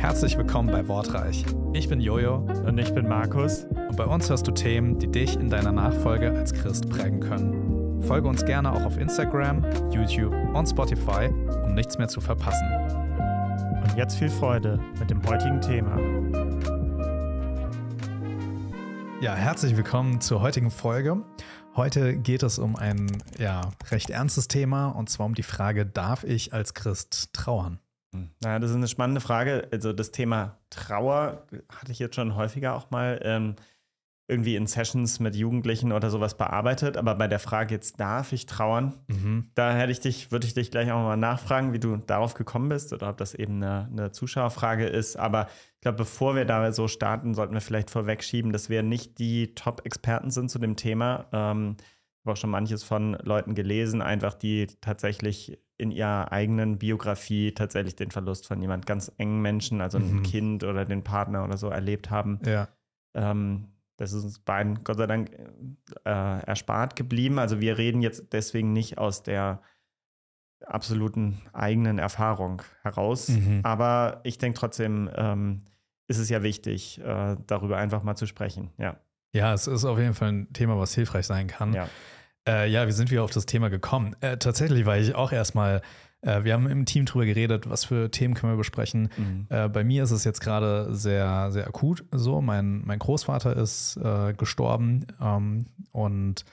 Herzlich willkommen bei Wortreich. Ich bin Jojo. Und ich bin Markus. Und bei uns hörst du Themen, die dich in deiner Nachfolge als Christ prägen können. Folge uns gerne auch auf Instagram, YouTube und Spotify, um nichts mehr zu verpassen. Und jetzt viel Freude mit dem heutigen Thema. Ja, herzlich willkommen zur heutigen Folge. Heute geht es um ein ja, recht ernstes Thema und zwar um die Frage, darf ich als Christ trauern? Hm. Na, ja, das ist eine spannende Frage. Also das Thema Trauer hatte ich jetzt schon häufiger auch mal ähm, irgendwie in Sessions mit Jugendlichen oder sowas bearbeitet. Aber bei der Frage jetzt, darf ich trauern? Mhm. Da hätte ich dich, würde ich dich gleich auch mal nachfragen, wie du darauf gekommen bist oder ob das eben eine, eine Zuschauerfrage ist. Aber ich glaube, bevor wir da so starten, sollten wir vielleicht vorwegschieben, dass wir nicht die Top-Experten sind zu dem Thema. Ähm, habe auch schon manches von Leuten gelesen, einfach die tatsächlich in ihrer eigenen Biografie tatsächlich den Verlust von jemand ganz engen Menschen, also mhm. ein Kind oder den Partner oder so erlebt haben. Ja. Ähm, das ist uns beiden Gott sei Dank äh, erspart geblieben. Also wir reden jetzt deswegen nicht aus der absoluten eigenen Erfahrung heraus. Mhm. Aber ich denke trotzdem, ähm, ist es ja wichtig, äh, darüber einfach mal zu sprechen. Ja. Ja, es ist auf jeden Fall ein Thema, was hilfreich sein kann. Ja. Äh, ja, wir sind wieder auf das Thema gekommen? Äh, tatsächlich war ich auch erstmal, äh, wir haben im Team drüber geredet, was für Themen können wir besprechen. Mhm. Äh, bei mir ist es jetzt gerade sehr, sehr akut so. Mein, mein Großvater ist äh, gestorben ähm, und,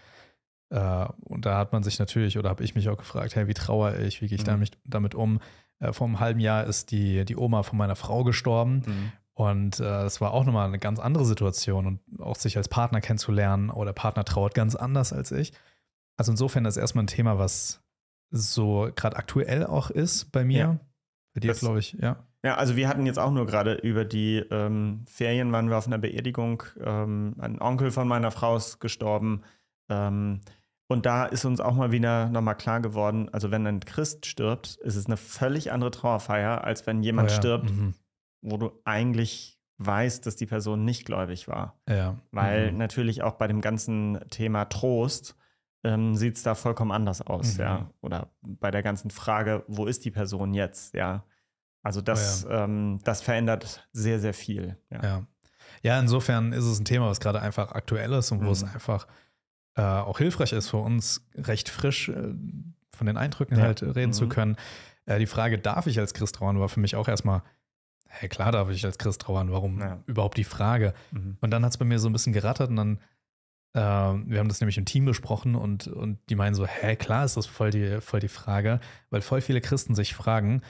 äh, und da hat man sich natürlich oder habe ich mich auch gefragt, hey, wie traue ich, wie gehe ich mhm. damit, damit um? vor einem halben Jahr ist die, die Oma von meiner Frau gestorben. Mhm. Und äh, war auch nochmal eine ganz andere Situation und auch sich als Partner kennenzulernen oder Partner trauert ganz anders als ich. Also insofern ist erstmal ein Thema, was so gerade aktuell auch ist bei mir. Ja. Bei dir, glaube ich, ja. Ja, also wir hatten jetzt auch nur gerade über die ähm, Ferien, waren wir auf einer Beerdigung. Ähm, ein Onkel von meiner Frau ist gestorben. Ähm, und da ist uns auch mal wieder nochmal klar geworden, also wenn ein Christ stirbt, ist es eine völlig andere Trauerfeier, als wenn jemand oh ja. stirbt, mhm. wo du eigentlich weißt, dass die Person nicht gläubig war. Ja. Weil mhm. natürlich auch bei dem ganzen Thema Trost ähm, sieht es da vollkommen anders aus, mhm. ja. Oder bei der ganzen Frage, wo ist die Person jetzt, ja. Also das, oh ja. ähm, das verändert sehr, sehr viel. Ja. ja. ja. insofern ist es ein Thema, was gerade einfach aktuell ist und wo es mhm. einfach äh, auch hilfreich ist für uns, recht frisch äh, von den Eindrücken ja. halt reden mhm. zu können. Äh, die Frage, darf ich als Christ trauern, war für mich auch erstmal, hey, klar darf ich als Christ trauern, warum überhaupt die Frage? Mhm. Und dann hat es bei mir so ein bisschen gerattert und dann ähm, wir haben das nämlich im Team besprochen und, und die meinen so, hä, klar ist das voll die, voll die Frage, weil voll viele Christen sich fragen,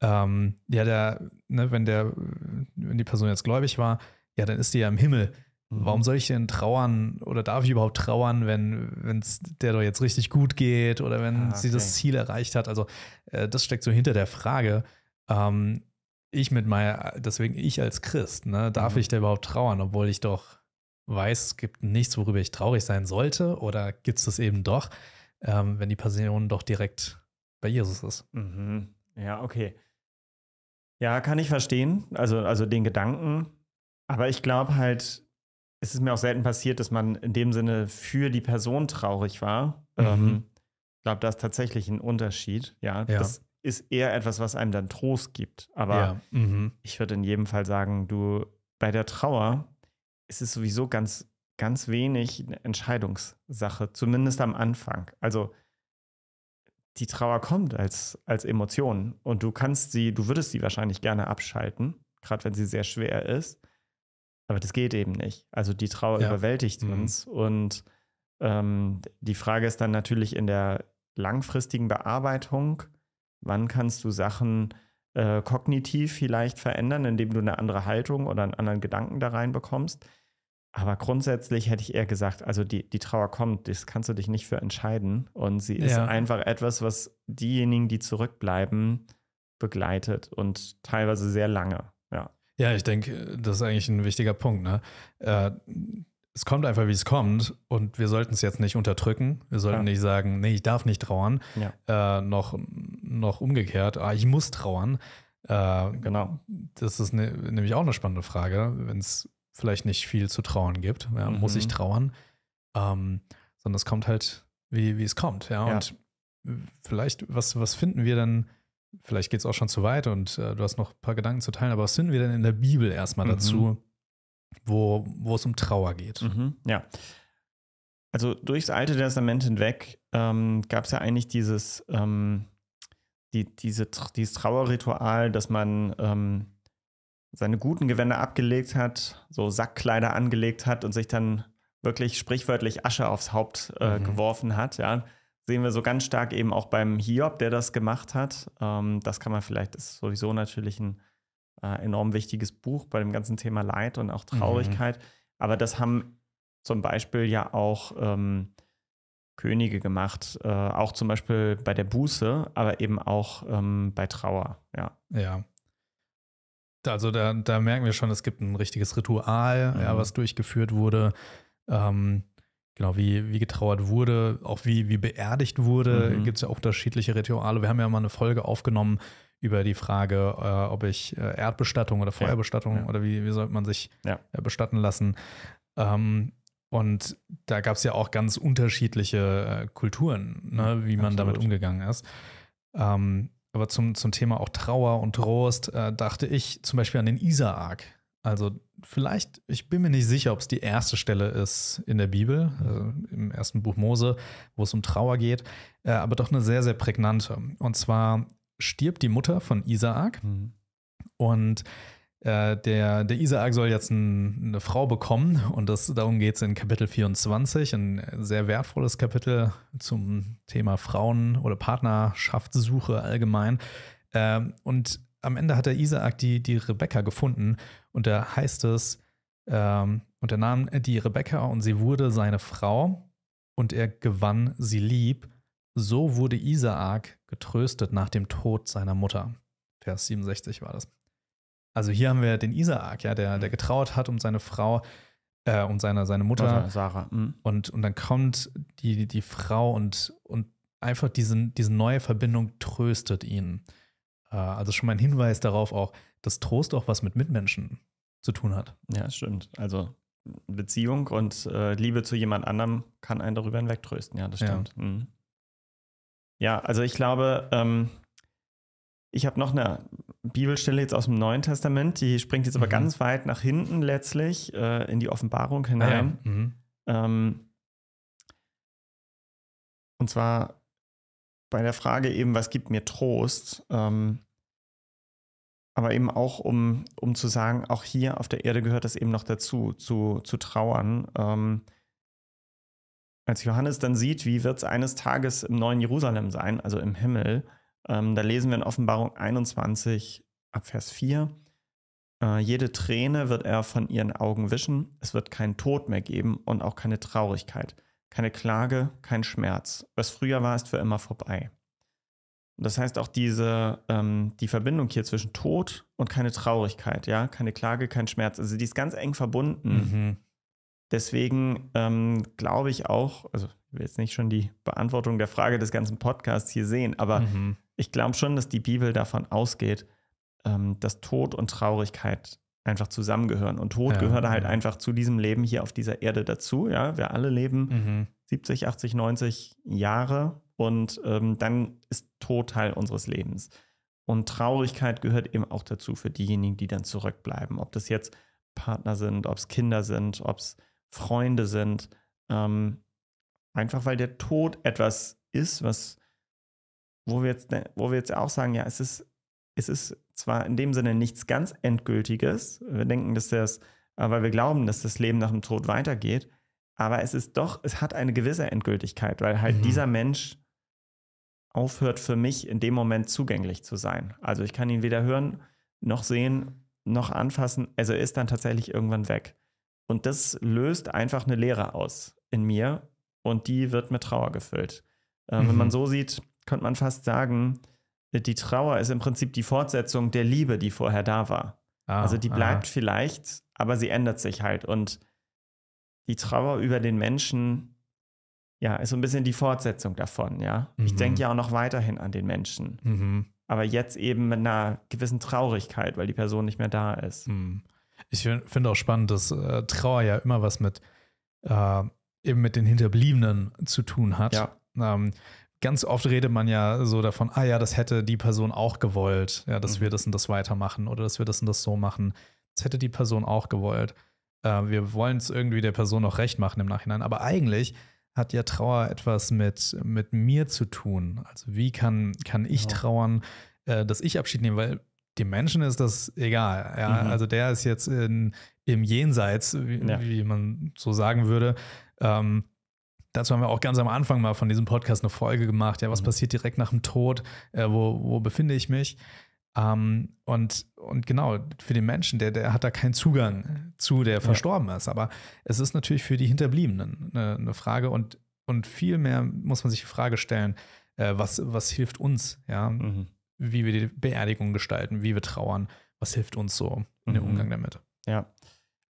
ähm, ja, der, ne, wenn der, wenn die Person jetzt gläubig war, ja, dann ist die ja im Himmel. Mhm. Warum soll ich denn trauern oder darf ich überhaupt trauern, wenn es der doch jetzt richtig gut geht oder wenn ah, okay. sie das Ziel erreicht hat? Also äh, das steckt so hinter der Frage. Ähm, ich mit meiner, deswegen ich als Christ, ne, darf mhm. ich da überhaupt trauern, obwohl ich doch weiß, es gibt nichts, worüber ich traurig sein sollte, oder gibt es das eben doch, ähm, wenn die Passion doch direkt bei Jesus ist. Mhm. Ja, okay. Ja, kann ich verstehen, also, also den Gedanken. Aber ich glaube halt, es ist mir auch selten passiert, dass man in dem Sinne für die Person traurig war. Mhm. Ähm, ich glaube, da ist tatsächlich ein Unterschied. Ja, ja, das ist eher etwas, was einem dann Trost gibt. Aber ja. mhm. ich würde in jedem Fall sagen, du bei der Trauer es ist sowieso ganz, ganz wenig Entscheidungssache, zumindest am Anfang. Also die Trauer kommt als, als Emotion und du kannst sie, du würdest sie wahrscheinlich gerne abschalten, gerade wenn sie sehr schwer ist. Aber das geht eben nicht. Also die Trauer ja. überwältigt mhm. uns. Und ähm, die Frage ist dann natürlich in der langfristigen Bearbeitung, wann kannst du Sachen äh, kognitiv vielleicht verändern, indem du eine andere Haltung oder einen anderen Gedanken da reinbekommst. Aber grundsätzlich hätte ich eher gesagt, also die, die Trauer kommt, das kannst du dich nicht für entscheiden. Und sie ist ja. einfach etwas, was diejenigen, die zurückbleiben, begleitet und teilweise sehr lange. Ja, ja ich denke, das ist eigentlich ein wichtiger Punkt. Ne? Äh, es kommt einfach, wie es kommt. Und wir sollten es jetzt nicht unterdrücken. Wir sollten ja. nicht sagen, nee, ich darf nicht trauern. Ja. Äh, noch, noch umgekehrt, ah, ich muss trauern. Äh, genau. Das ist ne, nämlich auch eine spannende Frage, wenn es vielleicht nicht viel zu trauern gibt. Ja, mhm. Muss ich mhm. trauern? Ähm, sondern es kommt halt, wie, wie es kommt. Ja? Und vielleicht, was, was finden wir denn? Vielleicht geht es auch schon zu weit und äh, du hast noch ein paar Gedanken zu teilen, aber was finden wir denn in der Bibel erstmal mhm. dazu? wo, wo es um Trauer geht. Mhm, ja. Also durchs Alte Testament hinweg ähm, gab es ja eigentlich dieses, ähm, die, diese, dieses Trauerritual, dass man ähm, seine guten Gewänder abgelegt hat, so Sackkleider angelegt hat und sich dann wirklich sprichwörtlich Asche aufs Haupt äh, mhm. geworfen hat. Ja. Sehen wir so ganz stark eben auch beim Hiob, der das gemacht hat. Ähm, das kann man vielleicht, ist sowieso natürlich ein äh, enorm wichtiges Buch bei dem ganzen Thema Leid und auch mhm. Traurigkeit. Mhm. Aber das haben zum Beispiel ja auch ähm, Könige gemacht, äh, auch zum Beispiel bei der Buße, aber eben auch ähm, bei Trauer, ja. Ja. Also da, da, merken wir schon, es gibt ein richtiges Ritual, mhm. ja, was durchgeführt wurde. Ähm, genau, wie, wie getrauert wurde, auch wie, wie beerdigt wurde, mhm. gibt es ja auch unterschiedliche Rituale. Wir haben ja mal eine Folge aufgenommen über die Frage, äh, ob ich äh, Erdbestattung oder Feuerbestattung ja. oder wie, wie sollte man sich ja. Äh, bestatten lassen. Ähm, und da gab es ja auch ganz unterschiedliche äh, Kulturen, ne, wie man Absolut. damit umgegangen ist. Ähm, aber zum, zum Thema auch Trauer und Trost äh, dachte ich zum Beispiel an den Isaak. Also vielleicht, ich bin mir nicht sicher, ob es die erste Stelle ist in der Bibel, mhm. also im ersten Buch Mose, wo es um Trauer geht, äh, aber doch eine sehr, sehr prägnante. Und zwar stirbt die Mutter von Isaak mhm. und äh, der, der Isaak soll jetzt ein, eine Frau bekommen und das, darum geht es in Kapitel 24, ein sehr wertvolles Kapitel zum Thema Frauen oder Partnerschaftssuche allgemein. Ähm, und am Ende hat der Isaak die, die Rebekka gefunden und da heißt es, ähm, und er nahm die Rebekka und sie wurde seine Frau und er gewann sie lieb so wurde Isaak getröstet nach dem Tod seiner Mutter. Vers 67 war das. Also hier haben wir den Isaak, ja, der, der mhm. getrauert hat um seine Frau, äh, um seine, seine Mutter. Mutter Sarah. Mhm. Und, und dann kommt die, die Frau und, und einfach diesen, diese neue Verbindung tröstet ihn. Äh, also schon mal ein Hinweis darauf auch, dass Trost auch was mit Mitmenschen zu tun hat. Ja, stimmt. Also Beziehung und äh, Liebe zu jemand anderem kann einen darüber hinwegtrösten, ja, das stimmt. Ja. Mhm. Ja, also ich glaube, ähm, ich habe noch eine Bibelstelle jetzt aus dem Neuen Testament, die springt jetzt aber mhm. ganz weit nach hinten letztlich äh, in die Offenbarung hinein. Ah, ja. mhm. ähm, und zwar bei der Frage eben, was gibt mir Trost? Ähm, aber eben auch, um, um zu sagen, auch hier auf der Erde gehört das eben noch dazu, zu, zu trauern. Ähm, als Johannes dann sieht, wie wird es eines Tages im neuen Jerusalem sein, also im Himmel, ähm, da lesen wir in Offenbarung 21 ab Vers 4, äh, jede Träne wird er von ihren Augen wischen, es wird keinen Tod mehr geben und auch keine Traurigkeit, keine Klage, kein Schmerz. Was früher war, ist für immer vorbei. Das heißt auch diese, ähm, die Verbindung hier zwischen Tod und keine Traurigkeit, ja, keine Klage, kein Schmerz. Also die ist ganz eng verbunden. Mhm. Deswegen ähm, glaube ich auch, also ich will jetzt nicht schon die Beantwortung der Frage des ganzen Podcasts hier sehen, aber mhm. ich glaube schon, dass die Bibel davon ausgeht, ähm, dass Tod und Traurigkeit einfach zusammengehören. Und Tod ja, gehört halt ja. einfach zu diesem Leben hier auf dieser Erde dazu. Ja, wir alle leben mhm. 70, 80, 90 Jahre und ähm, dann ist Tod Teil unseres Lebens. Und Traurigkeit gehört eben auch dazu für diejenigen, die dann zurückbleiben. Ob das jetzt Partner sind, ob es Kinder sind, ob es Freunde sind. Ähm, einfach weil der Tod etwas ist, was, wo wir jetzt, wo wir jetzt auch sagen, ja, es ist, es ist zwar in dem Sinne nichts ganz Endgültiges. Wir denken, dass das, äh, weil wir glauben, dass das Leben nach dem Tod weitergeht, aber es ist doch, es hat eine gewisse Endgültigkeit, weil halt mhm. dieser Mensch aufhört für mich in dem Moment zugänglich zu sein. Also ich kann ihn weder hören noch sehen noch anfassen. Also er ist dann tatsächlich irgendwann weg. Und das löst einfach eine Leere aus in mir und die wird mit Trauer gefüllt. Äh, mhm. Wenn man mhm. so sieht, könnte man fast sagen, die Trauer ist im Prinzip die Fortsetzung der Liebe, die vorher da war. Ah, also die bleibt ah. vielleicht, aber sie ändert sich halt. Und die Trauer über den Menschen, ja, ist so ein bisschen die Fortsetzung davon, ja. Mhm. Ich denke mhm. ja auch noch weiterhin an den Menschen. Mhm. Aber jetzt eben mit einer gewissen Traurigkeit, weil die Person nicht mehr da ist. Mhm ich finde auch spannend, dass äh, Trauer ja immer was mit äh, eben mit den Hinterbliebenen zu tun hat. Ja. Ähm, ganz oft redet man ja so davon, ah ja, das hätte die Person auch gewollt, ja, dass mhm. wir das und das weitermachen oder dass wir das und das so machen. Das hätte die Person auch gewollt. Äh, wir wollen es irgendwie der Person noch recht machen im Nachhinein. Aber eigentlich hat ja Trauer etwas mit, mit mir zu tun. Also wie kann, kann ich ja. Genau. trauern, äh, dass ich Abschied nehme? Weil dem Menschen ist das egal. Ja? Mhm. Also der ist jetzt in, im Jenseits, wie, ja. wie, man so sagen würde. Ähm, Dazu haben wir auch ganz am Anfang mal von diesem Podcast eine Folge gemacht. Ja, was mhm. passiert direkt nach dem Tod? Äh, wo, wo befinde ich mich? Ähm, und, und genau, für den Menschen, der, der hat da keinen Zugang zu, der ja. verstorben ist. Aber es ist natürlich für die Hinterbliebenen eine, eine Frage und, und viel muss man sich die Frage stellen, äh, was, was hilft uns? Ja? Mhm wie wir die Beerdigung gestalten, wie wir trauern. Was hilft uns so in dem mhm. Umgang damit? Ja,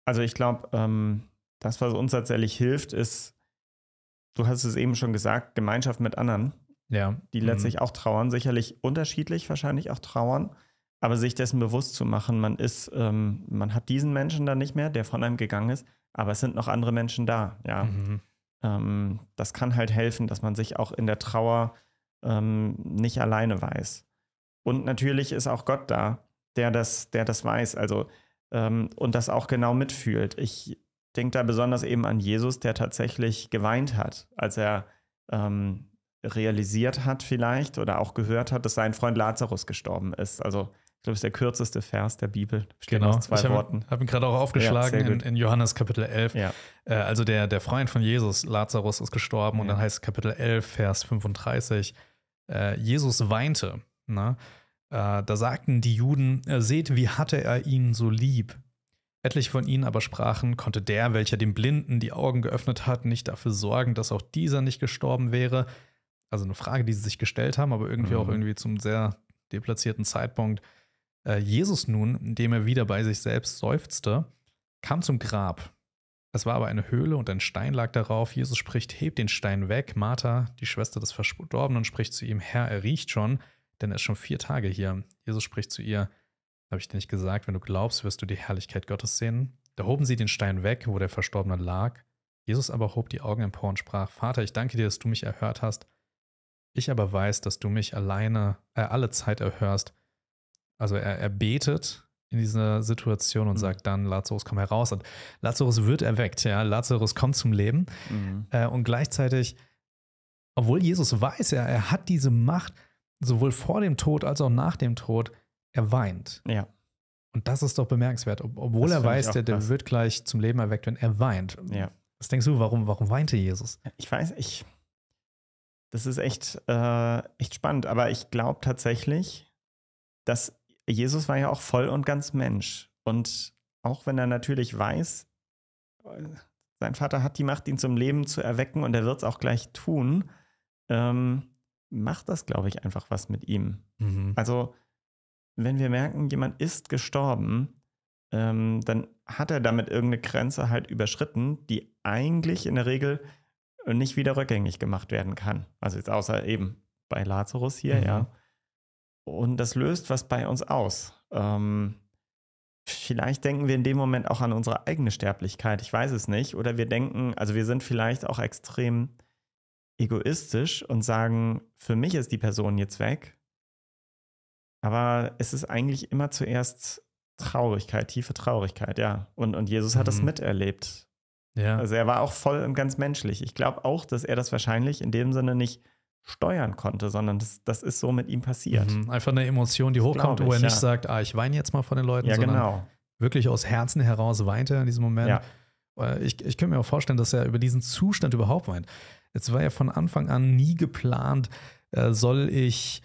also ich glaube, ähm, das, was uns tatsächlich hilft, ist, du hast es eben schon gesagt, Gemeinschaft mit anderen, ja. die mhm. letztlich auch trauern, sicherlich unterschiedlich wahrscheinlich auch trauern, aber sich dessen bewusst zu machen, man ist, ähm, man hat diesen Menschen dann nicht mehr, der von einem gegangen ist, aber es sind noch andere Menschen da, ja. Mhm. Ähm, das kann halt helfen, dass man sich auch in der Trauer ähm, nicht alleine weiß. Und natürlich ist auch Gott da, der das, der das weiß, also ähm, und das auch genau mitfühlt. Ich denke da besonders eben an Jesus, der tatsächlich geweint hat, als er ähm, realisiert hat vielleicht oder auch gehört hat, dass sein Freund Lazarus gestorben ist. Also ich glaube, es ist der kürzeste Vers der Bibel. Genau, aus zwei ich hab, Worten. habe ihn gerade auch aufgeschlagen ja, in, in, Johannes Kapitel 11. Ja. Äh, also der, der Freund von Jesus, Lazarus, ist gestorben ja. und dann heißt Kapitel 11, Vers 35, äh, Jesus weinte. Na? Ne? Äh, da sagten die Juden, äh, seht, wie hatte er ihn so lieb. Etliche von ihnen aber sprachen, konnte der, welcher dem Blinden die Augen geöffnet hat, nicht dafür sorgen, dass auch dieser nicht gestorben wäre. Also eine Frage, die sie sich gestellt haben, aber irgendwie mhm. auch irgendwie zum sehr deplatzierten Zeitpunkt. Äh, Jesus nun, indem er wieder bei sich selbst seufzte, kam zum Grab. Es war aber eine Höhle und ein Stein lag darauf. Jesus spricht, heb den Stein weg. Martha, die Schwester des Verstorbenen, spricht zu ihm, Herr, er riecht schon, denn er ist schon vier Tage hier. Jesus spricht zu ihr, habe ich dir nicht gesagt, wenn du glaubst, wirst du die Herrlichkeit Gottes sehen. Da hoben sie den Stein weg, wo der Verstorbene lag. Jesus aber hob die Augen empor und sprach, Vater, ich danke dir, dass du mich erhört hast. Ich aber weiß, dass du mich alleine, äh, alle Zeit erhörst. Also er, er betet in dieser Situation und mhm. sagt dann, Lazarus, komm heraus. Und Lazarus wird erweckt, ja. Lazarus kommt zum Leben. Mhm. Äh, und gleichzeitig, obwohl Jesus weiß, er, er hat diese Macht, sowohl vor dem Tod als auch nach dem Tod, er weint. Ja. Und das ist doch bemerkenswert, Ob, obwohl das er weiß, der, der wird gleich zum Leben erweckt, wenn er weint. Ja. Was denkst du, warum, warum weinte Jesus? Ich weiß, ich. Das ist echt, äh, echt spannend, aber ich glaube tatsächlich, dass Jesus war ja auch voll und ganz Mensch. Und auch wenn er natürlich weiß, äh, sein Vater hat die Macht, ihn zum Leben zu erwecken und er wird es auch gleich tun, ähm, macht das, glaube ich, einfach was mit ihm. Mhm. Also, wenn wir merken, jemand ist gestorben, ähm, dann hat er damit irgendeine Grenze halt überschritten, die eigentlich in der Regel nicht wieder rückgängig gemacht werden kann. Also jetzt außer eben bei Lazarus hier, mhm. ja. Und das löst was bei uns aus. Ähm, vielleicht denken wir in dem Moment auch an unsere eigene Sterblichkeit, ich weiß es nicht. Oder wir denken, also wir sind vielleicht auch extrem egoistisch und sagen, für mich ist die Person jetzt weg. Aber es ist eigentlich immer zuerst Traurigkeit, tiefe Traurigkeit, ja. Und, und Jesus hat mhm. das miterlebt. Ja. Also er war auch voll und ganz menschlich. Ich glaube auch, dass er das wahrscheinlich in dem Sinne nicht steuern konnte, sondern das, das ist so mit ihm passiert. Mhm. Einfach eine Emotion, die hochkommt, ich, wo er ja. nicht sagt, ah, ich weine jetzt mal von den Leuten, ja, sondern genau. wirklich aus Herzen heraus weinte in diesem Moment. Ja. Äh, ich, ich könnte mir auch vorstellen, dass er über diesen Zustand überhaupt weint. Jetzt war ja von Anfang an nie geplant, äh, soll ich,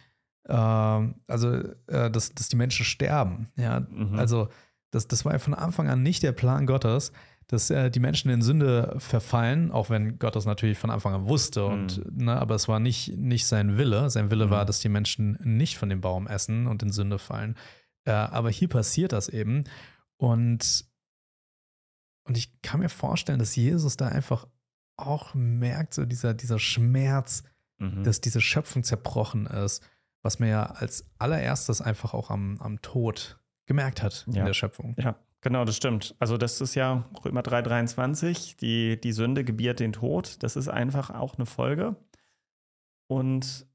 äh, also, äh, dass, dass die Menschen sterben. Ja, mhm. also, das, das war ja von Anfang an nicht der Plan Gottes, dass äh, die Menschen in Sünde verfallen, auch wenn Gott das natürlich von Anfang an wusste. Und, mhm. ne, aber es war nicht, nicht sein Wille. Sein Wille mhm. war, dass die Menschen nicht von dem Baum essen und in Sünde fallen. Äh, aber hier passiert das eben. Und und ich kann mir vorstellen, dass Jesus da einfach auch merkt, so dieser, dieser Schmerz, mhm. dass diese Schöpfung zerbrochen ist, was man ja als allererstes einfach auch am, am Tod gemerkt hat ja. in der Schöpfung. Ja, genau, das stimmt. Also das ist ja Römer 3,23, die, die Sünde gebiert den Tod. Das ist einfach auch eine Folge. Und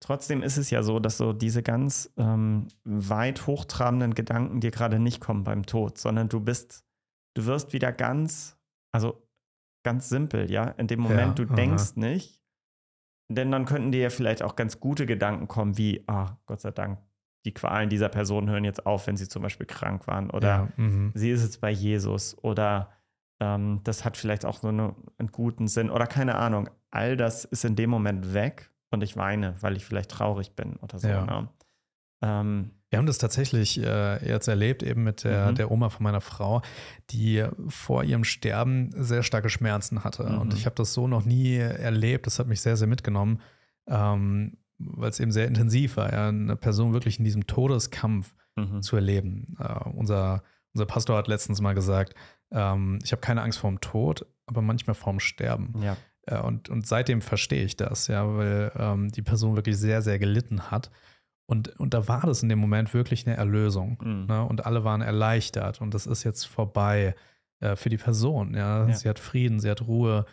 trotzdem ist es ja so, dass so diese ganz ähm, weit hochtrabenden Gedanken dir gerade nicht kommen beim Tod, sondern du bist, du wirst wieder ganz, also Ganz simpel, ja. In dem Moment, ja, du aha. denkst nicht, denn dann könnten dir ja vielleicht auch ganz gute Gedanken kommen, wie, ah, Gott sei Dank, die Qualen dieser Person hören jetzt auf, wenn sie zum Beispiel krank waren oder ja, mhm. sie ist jetzt bei Jesus oder ähm, das hat vielleicht auch so eine, einen guten Sinn oder keine Ahnung. All das ist in dem Moment weg und ich weine, weil ich vielleicht traurig bin oder so. Ja. Ne? Ähm, wir haben das tatsächlich äh, jetzt erlebt, eben mit der, mhm. der, Oma von meiner Frau, die vor ihrem Sterben sehr starke Schmerzen hatte. Mhm. Und ich habe das so noch nie erlebt. Das hat mich sehr, sehr mitgenommen, ähm, weil es eben sehr intensiv war, ja, eine Person wirklich in diesem Todeskampf mhm. zu erleben. Äh, unser, unser Pastor hat letztens mal gesagt, ähm, ich habe keine Angst vorm Tod, aber manchmal vorm Sterben. Ja. Äh, und, und seitdem verstehe ich das, ja, weil ähm, die Person wirklich sehr, sehr gelitten hat. Und, und da war das in dem Moment wirklich eine Erlösung. Mhm. Ne? Und alle waren erleichtert und das ist jetzt vorbei äh, für die Person. Ja? ja? Sie hat Frieden, sie hat Ruhe.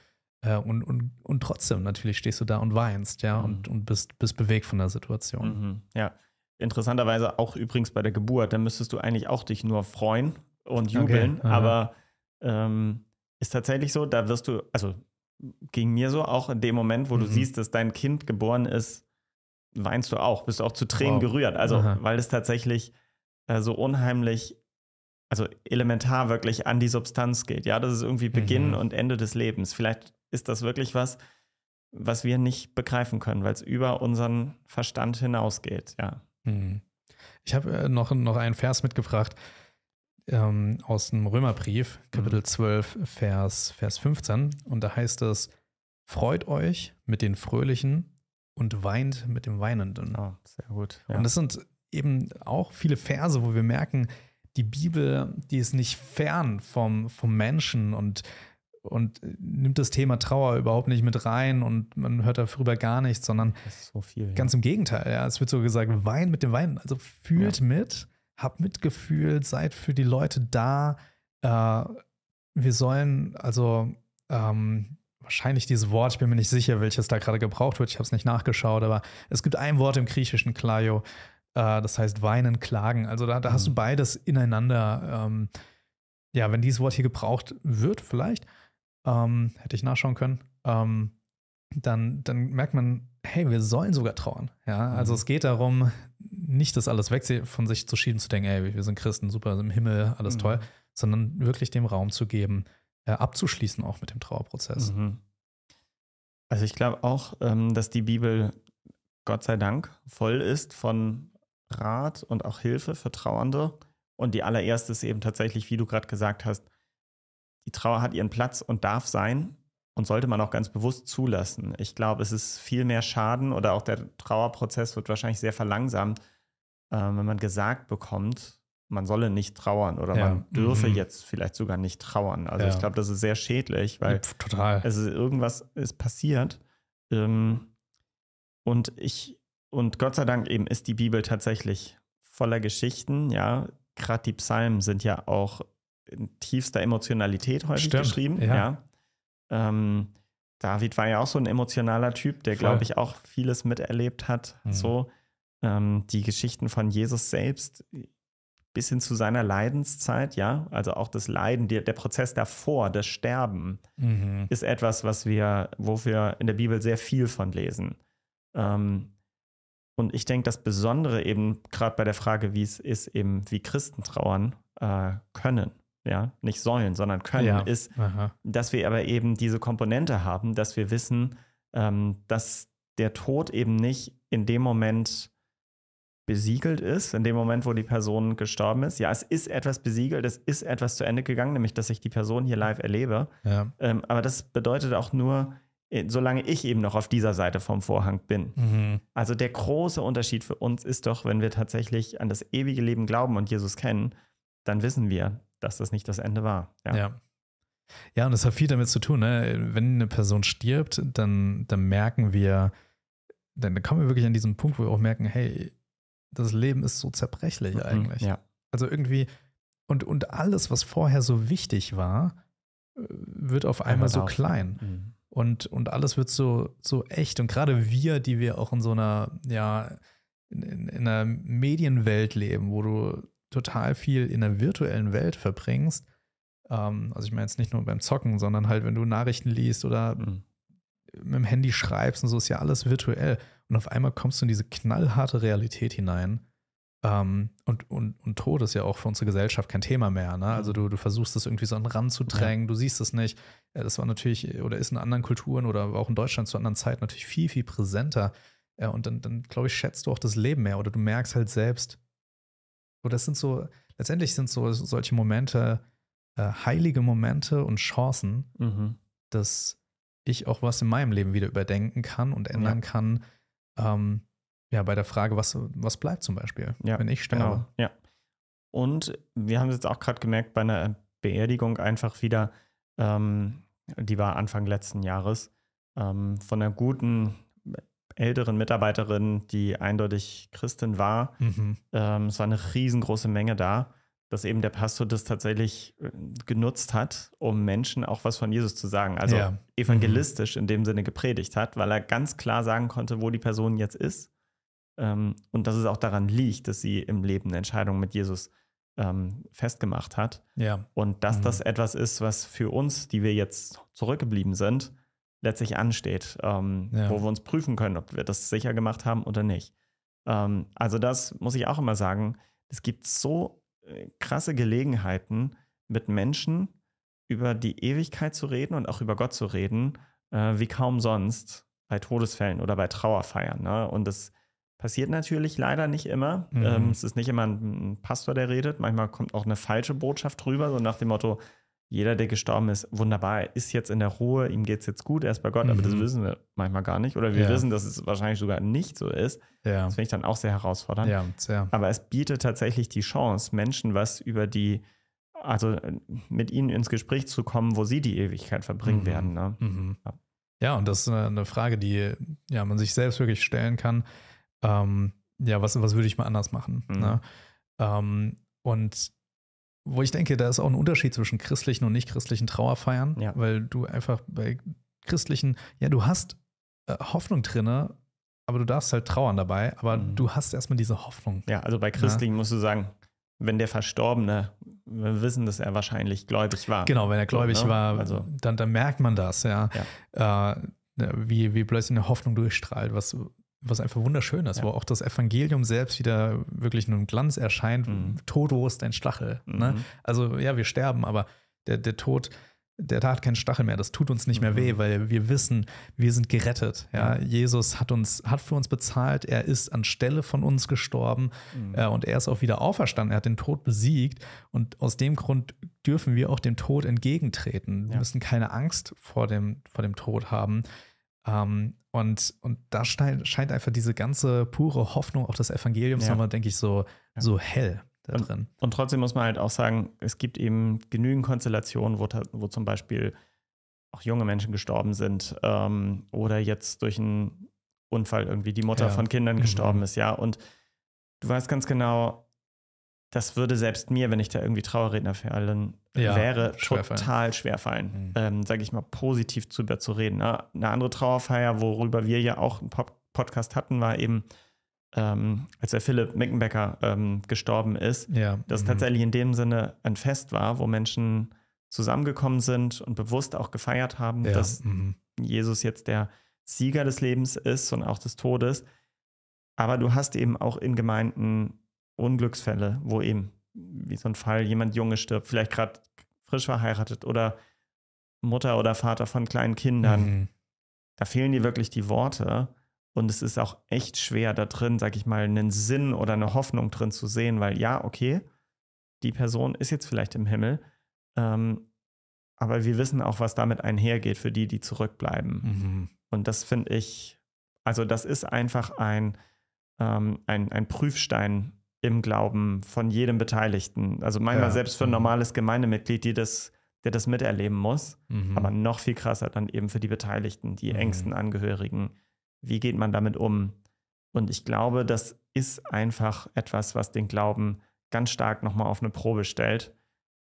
Äh, und, und, und trotzdem natürlich stehst du da und weinst, ja, mhm. und, und bist, bist bewegt von der Situation. Mhm. Ja. Interessanterweise auch übrigens bei der Geburt, da müsstest du eigentlich auch dich nur freuen und jubeln, okay. aber ähm, ist tatsächlich so, da wirst du, also ging mir so auch in dem Moment, wo mhm. du siehst, dass dein Kind geboren ist, weinst du auch, bist du auch zu Tränen wow. gerührt. Also, Aha. weil es tatsächlich äh, so unheimlich, also elementar wirklich an die Substanz geht. Ja, das ist irgendwie Beginn mhm. und Ende des Lebens. Vielleicht ist das wirklich was, was wir nicht begreifen können, weil es über unseren Verstand hinausgeht. Ja. Mhm. Ich habe äh, noch, noch einen Vers mitgebracht ähm, aus dem Römerbrief, mhm. Kapitel mhm. 12, Vers, Vers 15. Und da heißt es, freut euch mit den Fröhlichen und weint mit dem Weinenden. Ah, sehr gut. Ja. Und das sind eben auch viele Verse, wo wir merken, die Bibel, die ist nicht fern vom, vom Menschen und, und nimmt das Thema Trauer überhaupt nicht mit rein und man hört darüber gar nichts, sondern so viel, ganz im Gegenteil. Ja. Es wird so gesagt, wein mit dem Weinen. Also fühlt ja. mit, habt Mitgefühl, seid für die Leute da. Äh, wir sollen also ähm, wahrscheinlich dieses Wort, ich bin mir nicht sicher, welches da gerade gebraucht wird, ich habe es nicht nachgeschaut, aber es gibt ein Wort im Griechischen, Klaio, äh, das heißt weinen, klagen. Also da, da hast du mhm. beides ineinander. Ähm, ja, wenn dieses Wort hier gebraucht wird, vielleicht, ähm, hätte ich nachschauen können, ähm, dann, dann merkt man, hey, wir sollen sogar trauern. Ja, also mhm. es geht darum, nicht das alles weg von sich zu schieben, zu denken, ey, wir sind Christen, super, im Himmel, alles mhm. toll, sondern wirklich dem Raum zu geben, äh, abzuschließen, auch mit dem Trauerprozess. Mhm. Also ich glaube auch, ähm, dass die Bibel, Gott sei Dank, voll ist von Rat und auch Hilfe für Trauernde. Und die allererste ist eben tatsächlich, wie du gerade gesagt hast, die Trauer hat ihren Platz und darf sein und sollte man auch ganz bewusst zulassen. Ich glaube, es ist viel mehr Schaden oder auch der Trauerprozess wird wahrscheinlich sehr verlangsamt, äh, wenn man gesagt bekommt, man solle nicht trauern oder ja. man dürfe mhm. jetzt vielleicht sogar nicht trauern. Also ja. ich glaube, das ist sehr schädlich, weil Pff, total. Es ist, irgendwas ist passiert. Ähm, und ich, und Gott sei Dank eben ist die Bibel tatsächlich voller Geschichten, ja. Gerade die Psalmen sind ja auch in tiefster Emotionalität häufig Stimmt. geschrieben, ja. ja. Ähm, David war ja auch so ein emotionaler Typ, der, glaube ich, auch vieles miterlebt hat. Mhm. So ähm, die Geschichten von Jesus selbst bis hin zu seiner Leidenszeit, ja, also auch das Leiden, der, der Prozess davor, das Sterben, mhm. ist etwas, was wir, wo in der Bibel sehr viel von lesen. Ähm, und ich denke, das Besondere eben gerade bei der Frage, wie es ist, eben wie Christen trauern äh, können, ja, nicht sollen, sondern können, ja. ist, Aha. dass wir aber eben diese Komponente haben, dass wir wissen, ähm, dass der Tod eben nicht in dem Moment besiegelt ist, in dem Moment, wo die Person gestorben ist. Ja, es ist etwas besiegelt, es ist etwas zu Ende gegangen, nämlich dass ich die Person hier live erlebe. Ja. Ähm, aber das bedeutet auch nur, äh, solange ich eben noch auf dieser Seite vom Vorhang bin. Mhm. Also der große Unterschied für uns ist doch, wenn wir tatsächlich an das ewige Leben glauben und Jesus kennen, dann wissen wir, dass das nicht das Ende war. Ja. ja. ja und das hat viel damit zu tun. Ne? Wenn eine Person stirbt, dann, dann merken wir, dann kommen wir wirklich an diesen Punkt, wo wir auch merken, hey, das Leben ist so zerbrechlich mhm, eigentlich. Ja. Also irgendwie, und, und alles, was vorher so wichtig war, äh, wird auf einmal so klein. Mhm. Und, und alles wird so, so echt. Und gerade wir, die wir auch in so einer, ja, in, in, einer Medienwelt leben, wo du total viel in der virtuellen Welt verbringst, ähm, also ich meine jetzt nicht nur beim Zocken, sondern halt, wenn du Nachrichten liest oder mhm mit dem Handy schreibst und so ist ja alles virtuell. Und auf einmal kommst du in diese knallharte Realität hinein. Ähm, und, und, und Tod ist ja auch für unsere Gesellschaft kein Thema mehr. Ne? Also mhm. du, du versuchst das irgendwie so an den Rand zu drängen, ja. du siehst es nicht. Äh, das war natürlich, oder ist in anderen Kulturen oder auch in Deutschland zu anderen Zeiten natürlich viel, viel präsenter. Äh, und dann, dann glaube ich, schätzt du auch das Leben mehr oder du merkst halt selbst. Und das sind so, letztendlich sind so solche Momente, äh, heilige Momente und Chancen, mhm. dass ich auch was in meinem Leben wieder überdenken kann und ändern ja. kann. Ähm, ja, bei der Frage, was, was bleibt zum Beispiel, ja, wenn ich sterbe. Genau, ja. Und wir haben es jetzt auch gerade gemerkt, bei einer Beerdigung einfach wieder, ähm, die war Anfang letzten Jahres, ähm, von einer guten älteren Mitarbeiterin, die eindeutig Christin war. Mhm. Ähm, es war eine riesengroße Menge da dass eben der Pastor das tatsächlich äh, genutzt hat, um Menschen auch was von Jesus zu sagen. Also ja. evangelistisch mhm. in dem Sinne gepredigt hat, weil er ganz klar sagen konnte, wo die Person jetzt ist. Ähm, und dass es auch daran liegt, dass sie im Leben eine Entscheidung mit Jesus ähm, festgemacht hat. Ja. Und dass mhm. das etwas ist, was für uns, die wir jetzt zurückgeblieben sind, letztlich ansteht, ähm, ja. wo wir uns prüfen können, ob wir das sicher gemacht haben oder nicht. Ähm, also das muss ich auch immer sagen, es gibt so krasse Gelegenheiten, mit Menschen über die Ewigkeit zu reden und auch über Gott zu reden, äh, wie kaum sonst bei Todesfällen oder bei Trauerfeiern. Ne? Und das passiert natürlich leider nicht immer. Mhm. Ähm, es ist nicht immer ein Pastor, der redet. Manchmal kommt auch eine falsche Botschaft rüber, so nach dem Motto, jeder, der gestorben ist, wunderbar, er ist jetzt in der Ruhe, ihm geht es jetzt gut, er ist bei Gott, mhm. aber das mhm. wissen wir manchmal gar nicht. Oder wir ja. wissen, dass es wahrscheinlich sogar nicht so ist. Ja. Das finde ich dann auch sehr herausfordernd. Ja, sehr. Aber es bietet tatsächlich die Chance, Menschen was über die, also äh, mit ihnen ins Gespräch zu kommen, wo sie die Ewigkeit verbringen mhm. werden. Ne? Mhm. Ja. ja. und das ist eine Frage, die ja, man sich selbst wirklich stellen kann. Ähm, ja, was, was würde ich mal anders machen? Mhm. Ne? Ähm, und wo ich denke, da ist auch ein Unterschied zwischen christlichen und nichtchristlichen Trauerfeiern, ja. weil du einfach bei christlichen, ja, du hast äh, Hoffnung drinne, aber du darfst halt trauern dabei, aber mhm. du hast erstmal diese Hoffnung. Ja, also bei ne? christlichen ja. musst du sagen, wenn der Verstorbene, wir wissen, dass er wahrscheinlich gläubig war. Genau, wenn er gläubig so, ne? war, also. dann, dann merkt man das, ja. ja. Äh, wie, wie plötzlich eine Hoffnung durchstrahlt, was was einfach wunderschön ist, ja. wo auch das Evangelium selbst wieder wirklich nur im Glanz erscheint. Mhm. Tod, wo ist dein Stachel? Ne? Mhm. Ne? Also ja, wir sterben, aber der, der Tod, der hat keinen Stachel mehr. Das tut uns nicht mehr mhm. weh, weil wir wissen, wir sind gerettet. Ja? Mhm. Jesus hat uns, hat für uns bezahlt. Er ist anstelle von uns gestorben mhm. äh, und er ist auch wieder auferstanden. Er hat den Tod besiegt und aus dem Grund dürfen wir auch dem Tod entgegentreten. Wir müssen keine Angst vor dem, vor dem Tod haben. Um, ähm, und, und da scheint einfach diese ganze pure Hoffnung auf das Evangelium ja. denke ich, so, ja. so hell da und, drin. Und trotzdem muss man halt auch sagen, es gibt eben genügend Konstellationen, wo, wo zum Beispiel auch junge Menschen gestorben sind ähm, oder jetzt durch einen Unfall irgendwie die Mutter ja. von Kindern mhm. gestorben mhm. ist, ja. Und du weißt ganz genau, das würde selbst mir, wenn ich da irgendwie Trauerredner für allen ja, wäre, schwerfallen. total schwerfallen, mhm. ähm, sage ich mal, positiv drüber zu reden. Eine andere Trauerfeier, worüber wir ja auch einen Podcast hatten, war eben, ähm, als der Philipp Mickenbecker ähm, gestorben ist, ja. dass mhm. tatsächlich in dem Sinne ein Fest war, wo Menschen zusammengekommen sind und bewusst auch gefeiert haben, ja. dass mhm. Jesus jetzt der Sieger des Lebens ist und auch des Todes. Aber du hast eben auch in Gemeinden Unglücksfälle, wo eben, wie so ein Fall, jemand Junge stirbt, vielleicht gerade frisch verheiratet oder Mutter oder Vater von kleinen Kindern. Mhm. Da fehlen dir wirklich die Worte. Und es ist auch echt schwer, da drin, sag ich mal, einen Sinn oder eine Hoffnung drin zu sehen, weil ja, okay, die Person ist jetzt vielleicht im Himmel, ähm, aber wir wissen auch, was damit einhergeht für die, die zurückbleiben. Mhm. Und das finde ich, also das ist einfach ein, ähm, ein, ein Prüfstein im Glauben von jedem Beteiligten. Also manchmal ja. selbst für ein mhm. normales Gemeindemitglied, die das, der das miterleben muss. Mhm. Aber noch viel krasser dann eben für die Beteiligten, die mhm. engsten Angehörigen. Wie geht man damit um? Und ich glaube, das ist einfach etwas, was den Glauben ganz stark nochmal auf eine Probe stellt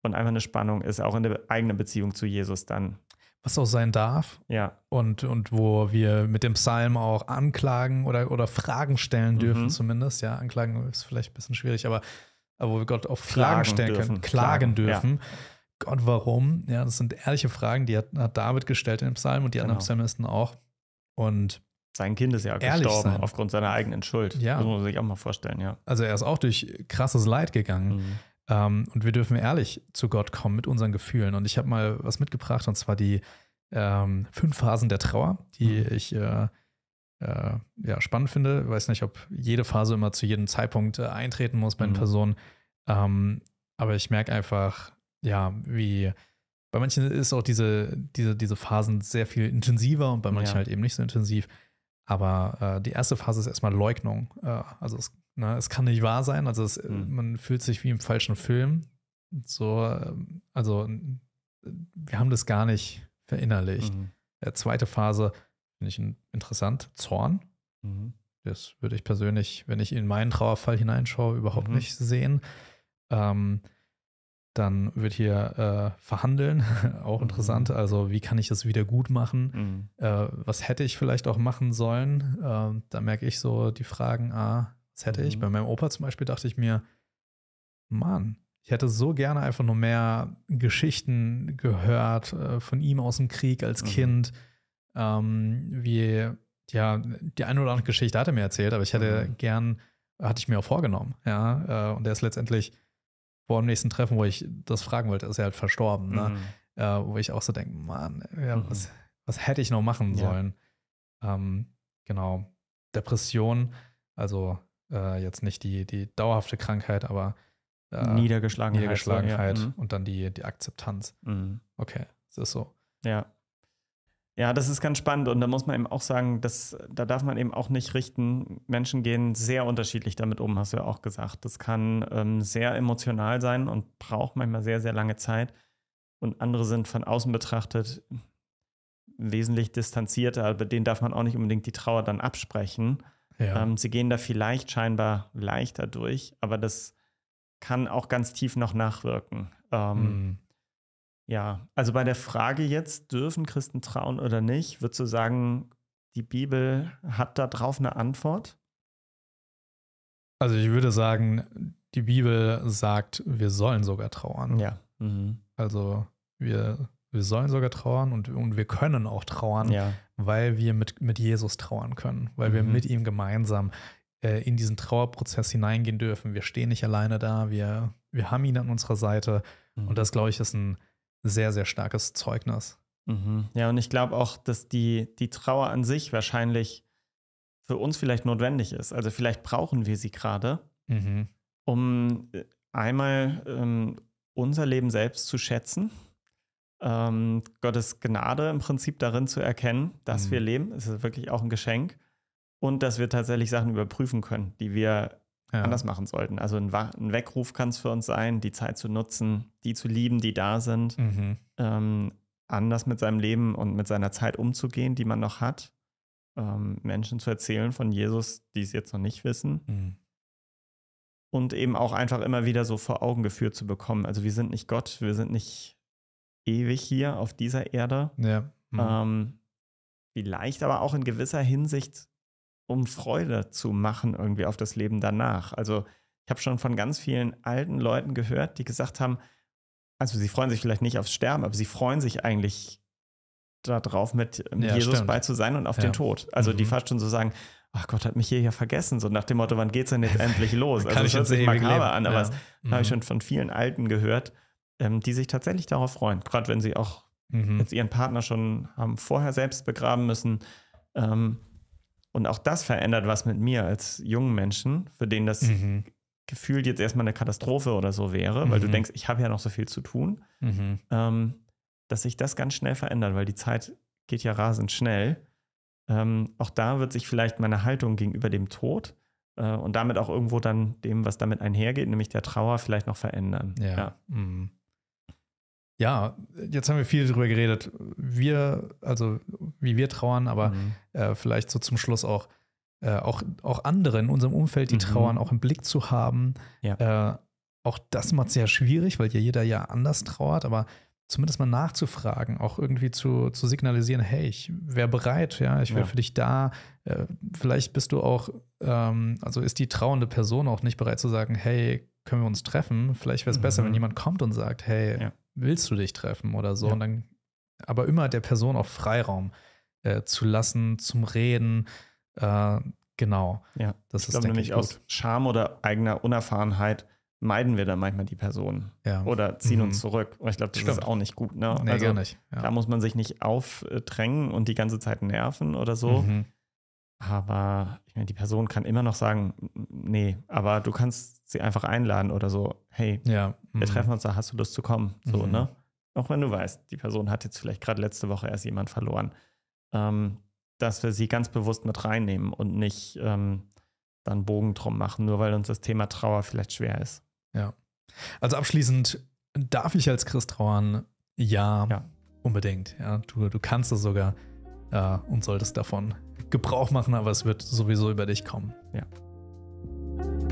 und einfach eine Spannung ist, auch in der eigenen Beziehung zu Jesus dann was auch sein darf. Ja. Und, und wo wir mit dem Psalm auch Anklagen oder, oder Fragen stellen mhm. dürfen, mhm. zumindest. Ja, Anklagen ist vielleicht ein bisschen schwierig, aber, aber wo wir Gott auch Fragen, stellen dürfen. können, klagen, klagen dürfen. Ja. Gott, warum? Ja, das sind ehrliche Fragen, die hat, hat David gestellt in dem Psalm und die genau. anderen Psalmisten auch. Und sein Kind ist ja gestorben sein. aufgrund seiner eigenen Schuld. Ja. Das muss man sich auch mal vorstellen, ja. Also er ist auch durch krasses Leid gegangen. Mhm. Ähm, und wir dürfen ehrlich zu Gott kommen mit unseren Gefühlen. Und ich habe mal was mitgebracht, und zwar die ähm, fünf Phasen der Trauer, die mhm. ich äh, äh, ja, spannend finde. Ich weiß nicht, ob jede Phase immer zu jedem Zeitpunkt äh, eintreten muss bei mhm. den Personen. Ähm, aber ich merke einfach, ja, wie bei manchen ist auch diese, diese, diese Phasen sehr viel intensiver und bei manchen ja. halt eben nicht so intensiv. Aber äh, die erste Phase ist erstmal Leugnung. Äh, also es ne, es kann nicht wahr sein. Also es, mhm. man fühlt sich wie im falschen Film. So, ähm, also wir haben das gar nicht verinnerlicht. Mhm. Der zweite Phase finde ich interessant. Zorn. Mhm. Das würde ich persönlich, wenn ich in meinen Trauerfall hineinschaue, überhaupt mhm. nicht sehen. Ähm, dann wird hier äh, verhandeln, auch mhm. interessant. Also, wie kann ich das wieder gut machen? Mhm. Äh, was hätte ich vielleicht auch machen sollen? Äh, da merke ich so die Fragen: Ah, das hätte mhm. ich. Bei mhm. meinem Opa zum Beispiel dachte ich mir, Mann, ich hätte so gerne einfach nur mehr Geschichten gehört äh, von ihm aus dem Krieg als mhm. Kind, ähm, wie ja die eine oder andere Geschichte hat er mir erzählt, aber ich hätte mhm. gern, hatte ich mir auch vorgenommen, ja. Äh, und er ist letztendlich vor dem nächsten Treffen, wo ich das fragen wollte, ist er halt verstorben, ne? mhm. ne? Äh, wo ich auch so denke, Mann, ja, mhm. was, was hätte ich noch machen sollen? Ja. Ähm, genau. Depression, also äh, jetzt nicht die, die dauerhafte Krankheit, aber äh, Niedergeschlagenheit. Niedergeschlagenheit ja. Mhm. und dann die, die Akzeptanz. Mhm. Okay, das ist so. Ja. Ja, das ist ganz spannend und da muss man eben auch sagen, dass da darf man eben auch nicht richten. Menschen gehen sehr unterschiedlich damit um, hast du ja auch gesagt. Das kann ähm, sehr emotional sein und braucht manchmal sehr, sehr lange Zeit. Und andere sind von außen betrachtet wesentlich distanzierter, aber denen darf man auch nicht unbedingt die Trauer dann absprechen. Ja. Ähm, sie gehen da vielleicht scheinbar leichter durch, aber das kann auch ganz tief noch nachwirken. Ähm, mhm. Ja, also bei der Frage jetzt, dürfen Christen trauen oder nicht, würdest du sagen, die Bibel hat da drauf eine Antwort? Also ich würde sagen, die Bibel sagt, wir sollen sogar trauern. Ja. Mhm. Also wir, wir sollen sogar trauern und, und wir können auch trauern. Ja weil wir mit, mit Jesus trauern können, weil mhm. wir mit ihm gemeinsam äh, in diesen Trauerprozess hineingehen dürfen. Wir stehen nicht alleine da, wir, wir haben ihn an unserer Seite. Mhm. Und das, glaube ich, ist ein sehr, sehr starkes Zeugnis. Mhm. Ja, und ich glaube auch, dass die, die Trauer an sich wahrscheinlich für uns vielleicht notwendig ist. Also vielleicht brauchen wir sie gerade, mhm. um äh, einmal ähm, unser Leben selbst zu schätzen ähm, Gottes Gnade im Prinzip darin zu erkennen, dass mhm. wir leben. Es ist wirklich auch ein Geschenk. Und dass wir tatsächlich Sachen überprüfen können, die wir ja. anders machen sollten. Also ein, ein Weckruf kann es für uns sein, die Zeit zu nutzen, die zu lieben, die da sind, mhm. ähm, anders mit seinem Leben und mit seiner Zeit umzugehen, die man noch hat, ähm, Menschen zu erzählen von Jesus, die es jetzt noch nicht wissen. Mhm. Und eben auch einfach immer wieder so vor Augen geführt zu bekommen. Also wir sind nicht Gott, wir sind nicht ewig hier auf dieser Erde. Ja. Mhm. Ähm, vielleicht aber auch in gewisser Hinsicht, um Freude zu machen irgendwie auf das Leben danach. Also ich habe schon von ganz vielen alten Leuten gehört, die gesagt haben, also sie freuen sich vielleicht nicht aufs Sterben, aber sie freuen sich eigentlich darauf, mit, ja, Jesus stimmt. bei zu sein und auf ja. den Tod. Also mhm. die fast schon so sagen, ach Gott, hat mich hier ja vergessen, so nach dem Motto, wann geht's denn jetzt endlich los? Also kann also ich hört sich makaber an, aber ja. das mhm. habe ich mhm. schon von vielen Alten gehört, ähm, die sich tatsächlich darauf freuen. Gerade wenn sie auch mhm. jetzt ihren Partner schon haben vorher selbst begraben müssen. Ähm, und auch das verändert was mit mir als jungen Menschen, für den das mhm. gefühlt jetzt erstmal eine Katastrophe oder so wäre, weil mhm. du denkst, ich habe ja noch so viel zu tun, mhm. ähm, dass sich das ganz schnell verändert, weil die Zeit geht ja rasend schnell. Ähm, auch da wird sich vielleicht meine Haltung gegenüber dem Tod äh, und damit auch irgendwo dann dem, was damit einhergeht, nämlich der Trauer, vielleicht noch verändern. Ja. ja. Mhm. Ja, jetzt haben wir viel darüber geredet. Wir, also wie wir trauern, aber mhm. äh, vielleicht so zum Schluss auch, äh, auch, auch andere in unserem Umfeld, die mhm. trauern, auch im Blick zu haben. Ja. Äh, auch das macht es sehr schwierig, weil ja jeder ja anders trauert, aber zumindest mal nachzufragen, auch irgendwie zu, zu signalisieren, hey, ich wäre bereit, ja, ich wäre ja. für dich da. Äh, vielleicht bist du auch, ähm, also ist die trauernde Person auch nicht bereit zu sagen, hey, können wir uns treffen? Vielleicht wäre es mhm. besser, wenn mhm. jemand kommt und sagt, hey, ja. willst du dich treffen oder so? Ja. Und dann aber immer der Person auch Freiraum äh, zu lassen, zum Reden. Äh, genau. Ja, das ich ist glaube nämlich ich, aus Scham oder eigener Unerfahrenheit meiden wir dann manchmal die Person ja. oder ziehen mhm. uns zurück. Und ich glaube, das Stimmt. ist auch nicht gut. Ne? Nee, also, gar nicht. Ja. Da muss man sich nicht aufdrängen und die ganze Zeit nerven oder so. Mhm. Aber ich meine, die Person kann immer noch sagen, nee, aber du kannst sie einfach einladen oder so, hey, ja, wir mhm. treffen uns da, hast du Lust zu kommen? So, mhm. ne? Auch wenn du weißt, die Person hat jetzt vielleicht gerade letzte Woche erst jemand verloren. Ähm, dass wir sie ganz bewusst mit reinnehmen und nicht ähm, dann Bogen drum machen, nur weil uns das Thema Trauer vielleicht schwer ist. Ja. Also abschließend, darf ich als Christ trauern? Ja, ja. unbedingt. Ja, du, du kannst es sogar äh, und solltest davon Gebrauch machen, aber es wird sowieso über dich kommen. Ja.